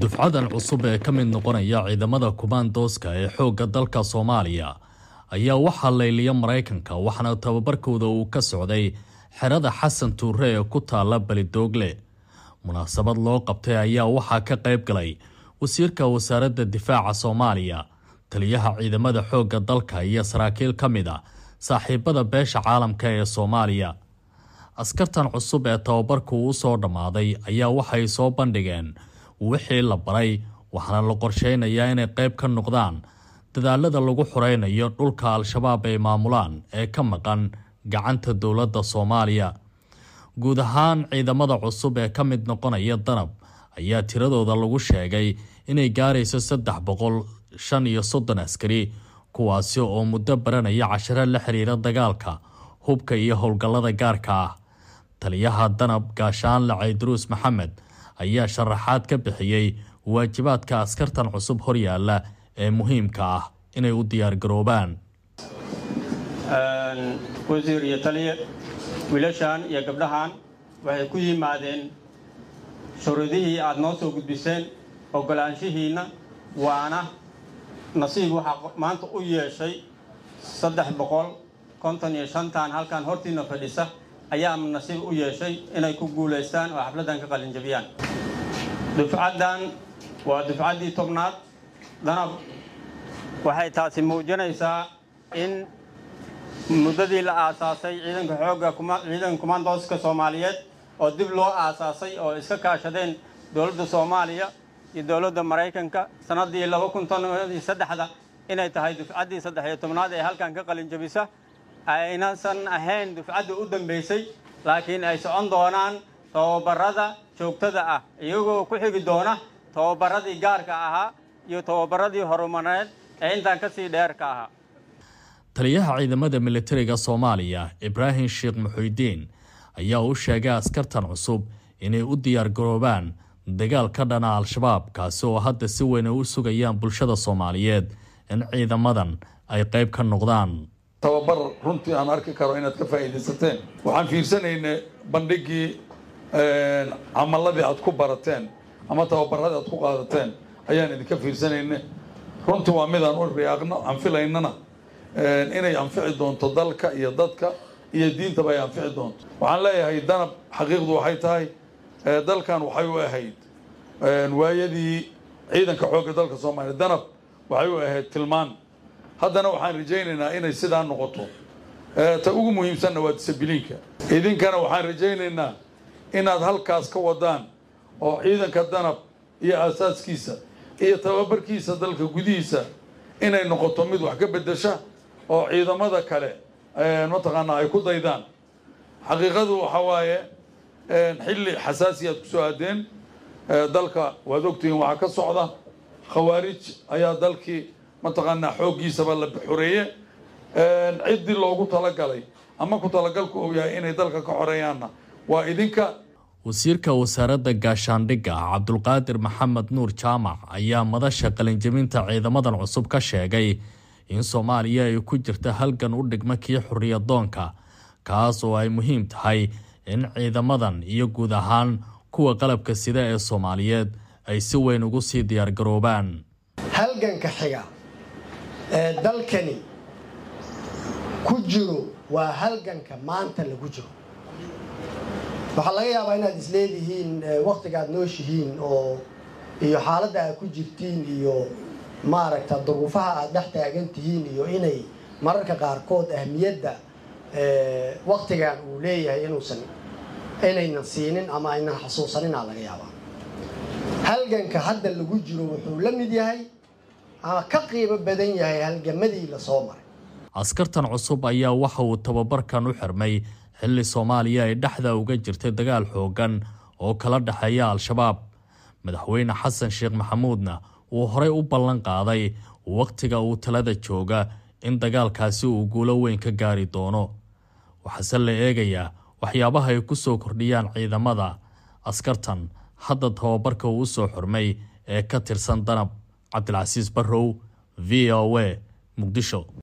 dufcadan cusub ee ka mid noqonaya ciidamada kumaandooska ee xoogga dalka soomaaliya ayaa waxaa layliya maraykanka waxaana tababarkooda uu ka socday xerada xasan tuure ee ku taala balidoogle munaasabad loo qabtay ayaa waxaa ka qayb galay wasiirka wasaaradda difaaca soomaaliya taliyaha ciidamada xoogga dalka iyo saraakiil ka mid a ah saaxiibada beesha caalamka ee soomaaliya askartan cusub ee tababarku uu soo dhammaaday ayaa waxay soo bandhigeen wixii la baray waxaana la qorsheynayaa inay qayb ka noqdaan dadaalada lagu xoreynayo dhulka al-shabaab ay maamulaan ee ka maqan gacanta dowladda soomaaliya guud ahaan ciidamada cusub ee ka mid noqonaya danab ayaa tiradooda lagu sheegay inay gaarayso saddex boqol shan iyo soddon askari kuwaasi oo muddo baranaya cashare la xiriira dagaalka hubka iyo howlgallada gaarka ah taliyaha danab gaashaanle cayduruus maxamed ayaa sharaxaad ka bixiyey waajibaadka askartan cusub hor yaalla ee muhiimka ah inay u diyaargaroobaan wasiir iyo taliye wiilashaan iyo gabdhahan waxay ku yimaadeen shuruudihii aad noo soo gudbiseen ogolaanshihiina waana nasiib waxaa maanta u yeeshay saddex boqol konton iyo shantaan halkan hortiina fadhisa ayaa nasiib u yeeshay inay ku guulaystaan oo xafladan ka qalinjabiyaan dufcaddan waa dufcaddii tobnaad danab waxay taasi muujinaysaa in muddadii la aasaasay ciidanka xoogga ciidanka kumandoska soomaaliyeed oo dib loo aasaasay oo iska kaashadeen dowladda soomaaliya iyo dowladda maraykanka sannadii laba kun tan saddexda inay tahay dufcaddii saddex iyo tobnaad ee halkan ka qalinjabisa aynaasan ahayn dufcadda u dambaysay laakiin ay socon doonaan tababarada joogtada ah iyagoo ku xigi doona tababaradii gaarka ahaa iyo tababaradii horumareed ee intaan kasii dheerka ahaa taliyaha ciidamada militariga soomaaliya ibraahim sheekh muxuydiin ayaa u sheegay askartan cusub inay u diyaar garoobaan dagaal ka dhana al-shabaab kaasi oo hadda si weyn ay u sugayaan bulshada soomaaliyeed in ciidamadan ay qayb ka noqdaan tababar runtii aan arki karo inaad ka faa'iidaysateen waxaan fiirsanaynay bandhigii eh, camaladii aad ku barateen ama tababaradii aad ku qaadateen ayaan idinka fiirsanayna runtii waa midaan u riyaaqno anfilaynana eh, inay anfici doonto dalka iyo dadka iyo diintaba ay anfici doonto waxaan leeyahay danab xaqiiqdu waxay tahay eh, dalkan waxay u ahayd waayadii ciidanka xoogga dalka soomaaliya danab waxay u ahayd tilmaan haddana waxaan rajaynaynaa inay sidaa noqoto eh, ta ugu muhiimsanna waa disabiliinka idinkana waxaan rajaynaynaa inaad halkaas ka wadaan oo ciidanka danab iyo aasaaskiisa iyo tababarkiisa dalka gudihiisa inay noqoto mid wax ka beddesha oo ciidamada kale eh, mataqaanaa ay ku daydaan xaqiiqadu waxa waaye eh, xilli xasaasiyaad ku soo aadeen dalka waad ogtihiin waxaa ka socda khawaarij ayaa dalkii mataqaanaa xooggiisaba la xoreeye ciddii loogu talagalay ama ku talagalku uu yahay inay dalka ka xoreeyaanna waa idinka wasiirka wasaaradda gaashaandhigga cabdulqaadir maxamed nuur jaamac ayaa madasha qalinjebinta ciidamadan cusub ka sheegay in soomaaliya ay ku jirta halgan u dhigma kii doonka kaas oo ay muhiim tahay in ciidamadan iyo guud ahaan kuwa qalabka sida ee soomaaliyeed ay si weyn ugu sii diyaargaroobaan halganka xiga ee dalkani ku jiro waa halganka maanta lagu jiro waxaa laga yaabaa inaad isleedihiin waktigaad nooshihiin oo iyo xaaladda aad ku jirtiin iyo maaragta duruufaha aad dhex taagan tihiin iyo inay mararka qaarkood ahmiyadda waktigan uu leeyahay inuusan inaynan siinin ama aynan xasuusanin aa laga yaabaa halganka hadda lagu jiro wuxuu la mid yahay Ah, ka qiimo badan yahay halgamadii lasoo maray askartan cusub ayaa waxa uu tababarkan u xirmay xilli soomaaliya ay dhexda uga jirtay dagaal xooggan oo kala dhexeeya al-shabaab madaxweyne xasan sheekh maxamuudna uu horey u ballan qaaday wakhtiga uu talada jooga in dagaalkaasi uu guulo weyn ka gaari doono waxaase la eegayaa waxyaabaha ay ku soo kordhiyaan ciidamada askartan hadda tababarka uu u soo xurmay ee ka tirsan danab cabdilcasiis barrow v o a muqdisho